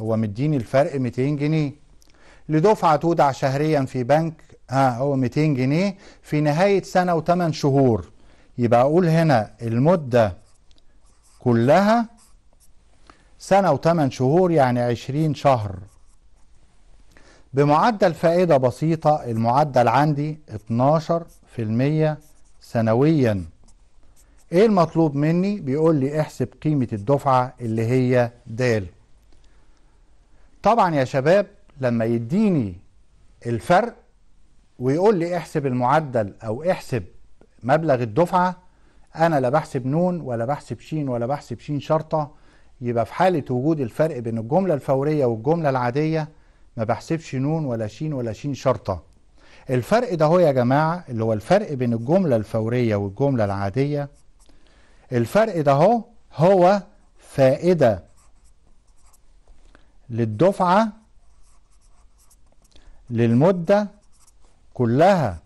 هو مديني الفرق 200 جنيه لدفعة تودع شهريا في بنك ها هو 200 جنيه في نهاية سنة و8 شهور يبقى أقول هنا المدة كلها سنة و8 شهور يعني 20 شهر بمعدل فائدة بسيطة المعدل عندي 12% سنويا ايه المطلوب مني بيقول لي احسب قيمة الدفعة اللي هي دال طبعا يا شباب لما يديني الفرق ويقول لي احسب المعدل او احسب مبلغ الدفعة انا لا بحسب نون ولا بحسب شين ولا بحسب شين شرطة يبقى في حالة وجود الفرق بين الجملة الفورية والجملة العادية ما بحسبش نون ولا شين ولا شين شرطة الفرق ده هو يا جماعة اللي هو الفرق بين الجملة الفورية والجملة العادية الفرق ده هو هو فائدة للدفعة للمدة كلها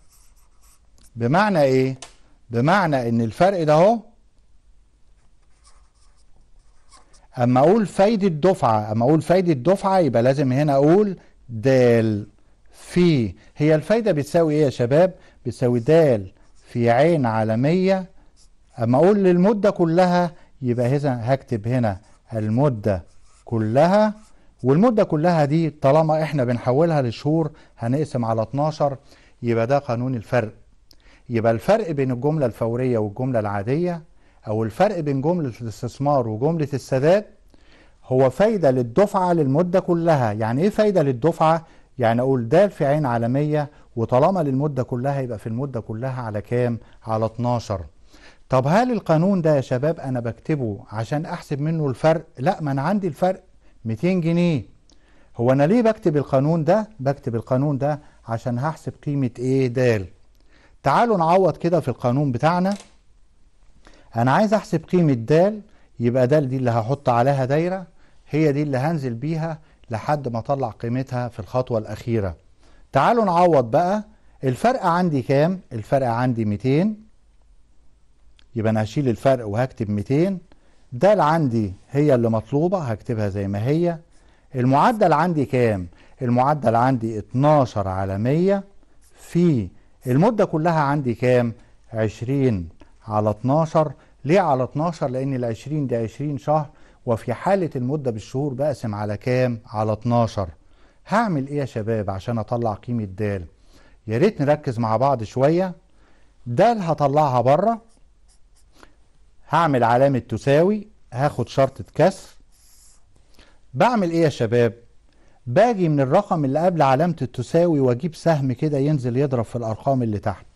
بمعنى ايه بمعنى ان الفرق ده اهو اما اقول فايدة دفعة اما اقول فايدة دفعة يبقى لازم هنا اقول دال في هي الفايدة بتساوي ايه يا شباب بتساوي دال في عين على مية اما اقول للمدة كلها يبقى هكتب هنا المدة كلها والمدة كلها دي طالما احنا بنحولها لشهور هنقسم على 12 يبقى ده قانون الفرق يبقى الفرق بين الجملة الفورية والجملة العادية او الفرق بين جملة الاستثمار وجملة السداد هو فايدة للدفعة للمدة كلها يعني ايه فايدة للدفعة يعني اقول د في عين عالمية وطالما للمدة كلها يبقى في المدة كلها على كام على 12 طب هل القانون ده يا شباب انا بكتبه عشان احسب منه الفرق لا ما انا عندي الفرق 200 جنيه هو انا ليه بكتب القانون ده بكتب القانون ده عشان هحسب قيمة ايه د تعالوا نعوض كده في القانون بتاعنا انا عايز احسب قيمة د يبقى د دي اللي هحط عليها دايرة هي دي اللي هنزل بيها لحد ما اطلع قيمتها في الخطوة الاخيرة تعالوا نعوض بقى الفرق عندي كام الفرق عندي 200 يبقى انا هشيل الفرق وهكتب 200 دال عندي هي اللي مطلوبة هكتبها زي ما هي المعدل عندي كام؟ المعدل عندي 12 على 100 في المدة كلها عندي كام؟ 20 على 12 ليه على 12 لان ال 20 دي 20 شهر وفي حالة المدة بالشهور بقسم على كام على 12 هعمل ايه يا شباب عشان اطلع قيمة د يا ريت نركز مع بعض شوية د هطلعها بره هعمل علامة تساوي هاخد شرطة كسر بعمل ايه يا شباب باجي من الرقم اللي قبل علامة التساوي واجيب سهم كده ينزل يضرب في الارقام اللي تحت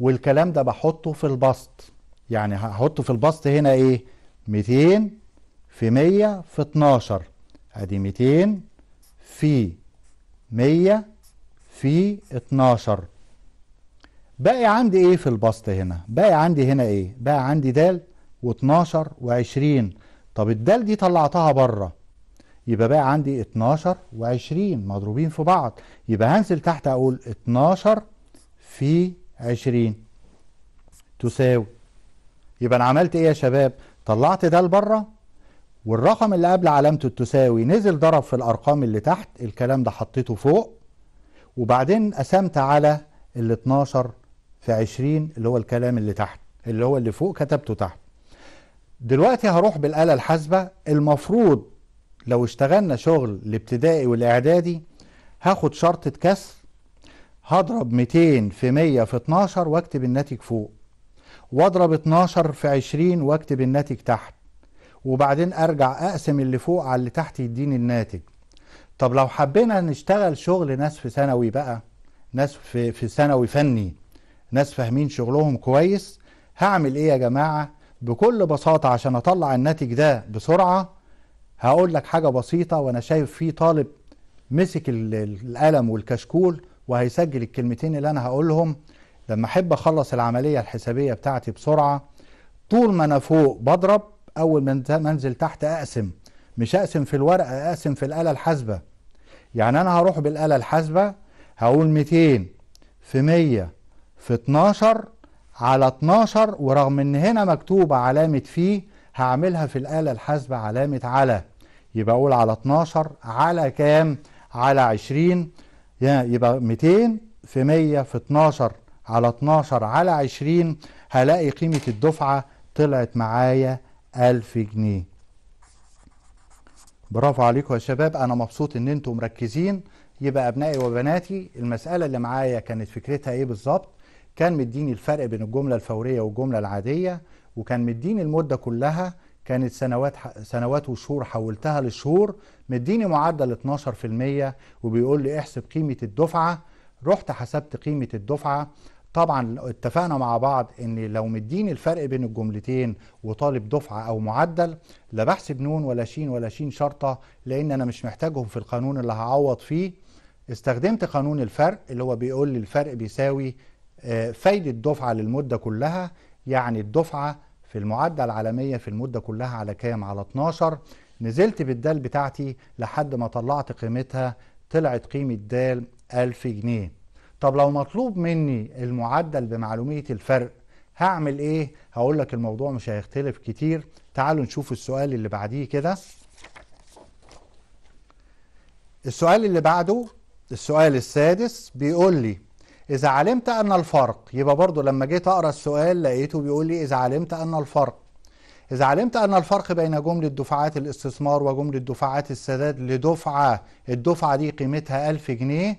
والكلام ده بحطه في البسط يعني هحطه في البسط هنا ايه 200 في 100 في 12 ادي 200 في 100 في 12 باقي عندي ايه في البسط هنا باقي عندي هنا ايه باقي عندي د و12 و20 طب الدال دي طلعتها بره يبقى باقي عندي 12 و20 مضروبين في بعض يبقى هنزل تحت اقول 12 في 20 تساوي يبقى انا عملت ايه يا شباب طلعت دال بره والرقم اللي قبل علامته التساوي نزل ضرب في الارقام اللي تحت الكلام ده حطيته فوق وبعدين قسمت على ال 12 في 20 اللي هو الكلام اللي تحت اللي هو اللي فوق كتبته تحت دلوقتي هروح بالآلة الحاسبة المفروض لو اشتغلنا شغل الابتدائي والاعدادي هاخد شرطة كسر هضرب 200 في 100 في 12 واكتب الناتج فوق واضرب 12 في 20 واكتب الناتج تحت وبعدين ارجع اقسم اللي فوق على اللي تحت يديني الناتج طب لو حبينا نشتغل شغل ناس في ثانوي بقى ناس في في ثانوي فني ناس فاهمين شغلهم كويس هعمل ايه يا جماعة بكل بساطة عشان اطلع الناتج ده بسرعة هقول لك حاجة بسيطة وانا شايف في طالب مسك القلم والكشكول وهيسجل الكلمتين اللي انا هقولهم لما احب اخلص العملية الحسابية بتاعتي بسرعة طول ما انا فوق بضرب اول ما انزل تحت اقسم مش اقسم في الورقة اقسم في الآلة الحاسبة يعني انا هروح بالآلة الحاسبة هقول 200 في 100 في 12 على 12 ورغم ان هنا مكتوبة علامة فيه هعملها في الآلة الحاسبة علامة على يبقى أقول على 12 على كام على 20 يبقى 200 في 100 في 12 على 12 على 20 هلاقي قيمة الدفعة طلعت معايا 1000 جنيه برافو عليكم يا شباب أنا مبسوط إن أنتم مركزين يبقى أبنائي وبناتي المسألة اللي معايا كانت فكرتها إيه بالظبط كان مديني الفرق بين الجمله الفوريه والجمله العاديه وكان مديني المده كلها كانت سنوات سنوات وشهور حولتها لشهور مديني معدل 12% وبيقول لي احسب قيمه الدفعه رحت حسبت قيمه الدفعه طبعا اتفقنا مع بعض ان لو مديني الفرق بين الجملتين وطالب دفعه او معدل لا بحسب نون ولا شين ولا شين شرطه لان انا مش محتاجهم في القانون اللي هعوض فيه استخدمت قانون الفرق اللي هو بيقول لي الفرق بيساوي آه، فايدة دفعة للمدة كلها يعني الدفعة في المعدل العالمية في المدة كلها على كام على 12 نزلت بالدال بتاعتي لحد ما طلعت قيمتها طلعت قيمة دال 1000 جنيه طب لو مطلوب مني المعدل بمعلومية الفرق هعمل ايه هقول لك الموضوع مش هيختلف كتير تعالوا نشوف السؤال اللي بعديه كده السؤال اللي بعده السؤال السادس بيقول لي إذا علمت أن الفرق يبقى برضو لما جيت أقرأ السؤال لقيته بيقول لي إذا علمت أن الفرق إذا علمت أن الفرق بين جملة دفعات الاستثمار وجملة دفعات السداد لدفعة الدفعة دي قيمتها 1000 جنيه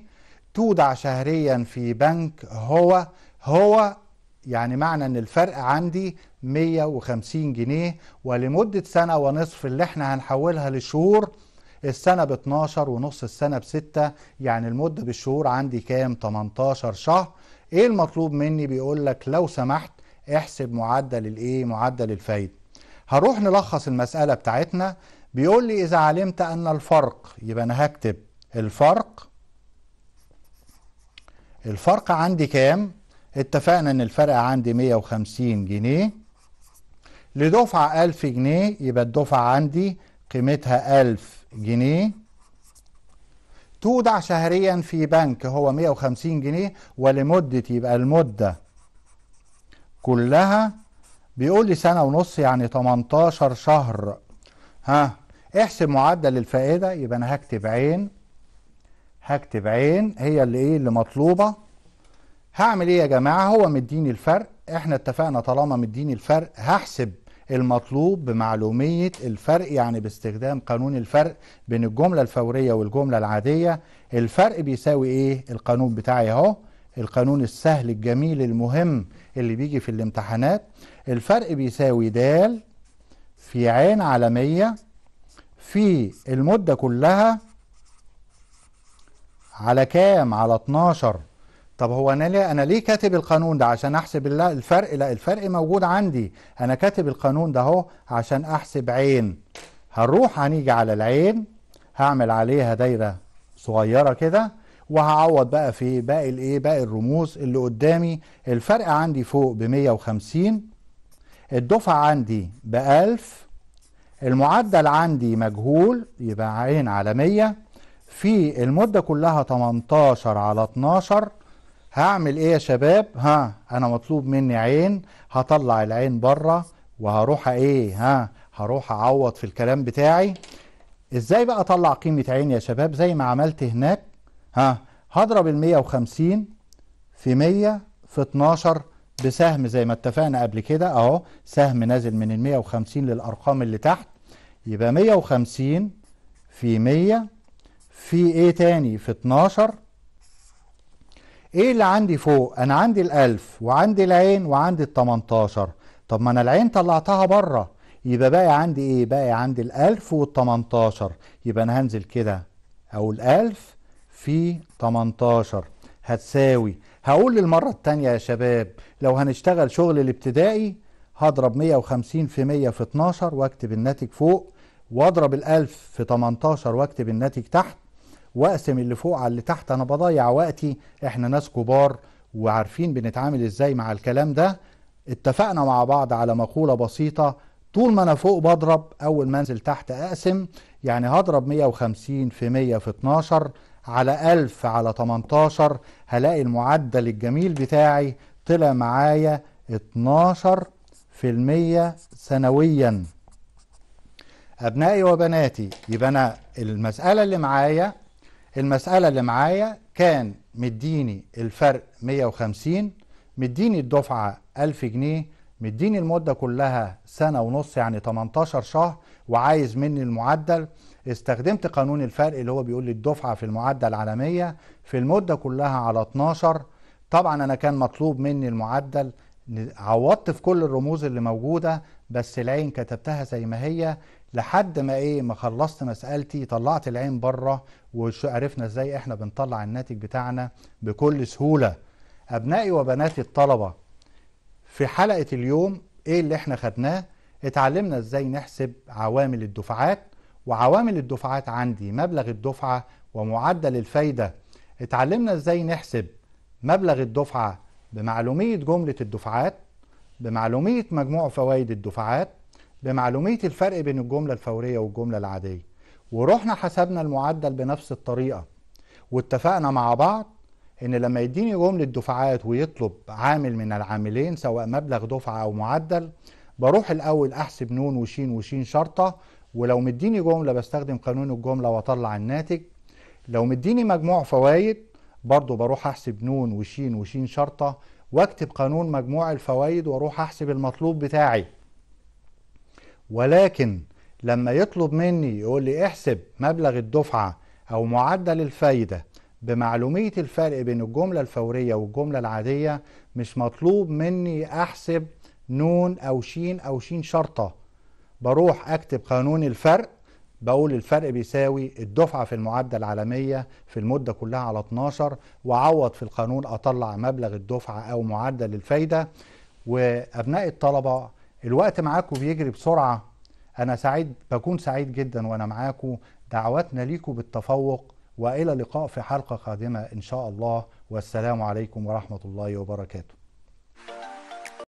تودع شهريا في بنك هو هو يعني معنى ان الفرق عندي 150 جنيه ولمدة سنة ونصف اللي احنا هنحولها لشهور السنة ب 12 ونص السنة ب 6 يعني المدة بالشهور عندي كام 18 شهر ايه المطلوب مني بيقول لك لو سمحت احسب معدل الايه معدل الفايدة هروح نلخص المسألة بتاعتنا بيقول لي إذا علمت أن الفرق يبقى أنا هكتب الفرق الفرق عندي كام؟ اتفقنا إن الفرق عندي 150 جنيه لدفعة 1000 جنيه يبقى الدفعة عندي قيمتها 1000 جنيه تودع شهريا في بنك هو 150 جنيه ولمدة يبقى المدة كلها بيقول لي سنة ونص يعني 18 شهر ها احسب معدل الفائدة يبقى أنا هكتب عين هكتب عين هي اللي إيه اللي مطلوبة هعمل إيه يا جماعة هو مديني الفرق احنا اتفقنا طالما مديني الفرق هحسب المطلوب بمعلومية الفرق يعني باستخدام قانون الفرق بين الجملة الفورية والجملة العادية الفرق بيساوي ايه القانون بتاعي اهو القانون السهل الجميل المهم اللي بيجي في الامتحانات الفرق بيساوي د في عين على مية في المدة كلها على كام على 12 طب هو انا ليه انا ليه كاتب القانون ده عشان احسب الفرق لا الفرق موجود عندي انا كاتب القانون ده اهو عشان احسب عين هنروح هنيجي على العين هعمل عليها دايره صغيره كده وهعوض بقى في باقي الايه باقي الرموز اللي قدامي الفرق عندي فوق ب 150 الدفعه عندي ب 1000 المعدل عندي مجهول يبقى عين على 100 في المده كلها 18 على 12 هعمل ايه يا شباب ها انا مطلوب مني عين هطلع العين بره وهروح ايه ها هروح اعوض في الكلام بتاعي ازاي بقى اطلع قيمه عين يا شباب زي ما عملت هناك ها هضرب ال 150 في 100 في 12 بسهم زي ما اتفقنا قبل كده اهو سهم نازل من ال 150 للارقام اللي تحت يبقى 150 في 100 في ايه تاني في 12 ايه اللي عندي فوق انا عندي الالف وعندي العين وعندي التمنتاشر طب ما انا العين طلعتها بره يبقى باقي عندي ايه باقي عندي الالف والتمنتاشر يبقى انا هنزل كده او الالف في 18 هتساوي هقول للمرة التانية يا شباب لو هنشتغل شغل الابتدائي هضرب 150 في 100 في 12 واكتب الناتج فوق واضرب الألف في 18 واكتب الناتج تحت واقسم اللي فوق على اللي تحت انا بضيع وقتي احنا ناس كبار وعارفين بنتعامل ازاي مع الكلام ده اتفقنا مع بعض على مقولة بسيطة طول ما انا فوق بضرب اول ما انزل تحت اقسم يعني هضرب 150 في 100 في 12 على 1000 على 18 هلاقي المعدل الجميل بتاعي طلع معايا 12 في المية سنويا أبنائي وبناتي يبقى أنا المسألة اللي معايا المسألة اللي معايا كان مديني الفرق 150 مديني الدفعة 1000 جنيه مديني المدة كلها سنة ونص يعني 18 شهر وعايز مني المعدل استخدمت قانون الفرق اللي هو بيقول لي الدفعة في المعدل على 100 في المدة كلها على 12 طبعا أنا كان مطلوب مني المعدل عوضت في كل الرموز اللي موجودة بس العين كتبتها زي ما هي لحد ما ايه ما خلصت مسالتي طلعت العين بره عرفنا ازاي احنا بنطلع الناتج بتاعنا بكل سهوله ابنائي وبناتي الطلبه في حلقه اليوم ايه اللي احنا خدناه اتعلمنا ازاي نحسب عوامل الدفعات وعوامل الدفعات عندي مبلغ الدفعه ومعدل الفايده اتعلمنا ازاي نحسب مبلغ الدفعه بمعلوميه جمله الدفعات بمعلوميه مجموع فوائد الدفعات بمعلومية الفرق بين الجملة الفورية والجملة العادية ورحنا حسبنا المعدل بنفس الطريقة واتفقنا مع بعض ان لما يديني جملة دفعات ويطلب عامل من العاملين سواء مبلغ دفعة او معدل بروح الاول احسب نون وشين وشين شرطة ولو مديني جملة بستخدم قانون الجملة واطلع الناتج لو مديني مجموع فوائد برضه بروح احسب نون وشين وشين شرطة واكتب قانون مجموع الفوائد واروح احسب المطلوب بتاعي ولكن لما يطلب مني يقول لي احسب مبلغ الدفعة أو معدل الفايدة بمعلومية الفرق بين الجملة الفورية والجملة العادية مش مطلوب مني أحسب نون أو شين أو شين شرطة بروح أكتب قانون الفرق بقول الفرق بيساوي الدفعة في المعدل العالمية في المدة كلها على 12 وعوض في القانون أطلع مبلغ الدفعة أو معدل الفايدة وأبناء الطلبة الوقت معاكم بيجري بسرعة أنا سعيد بكون سعيد جدا وأنا معاكم دعواتنا ليكم بالتفوق وإلى اللقاء في حلقة قادمة إن شاء الله والسلام عليكم ورحمة الله وبركاته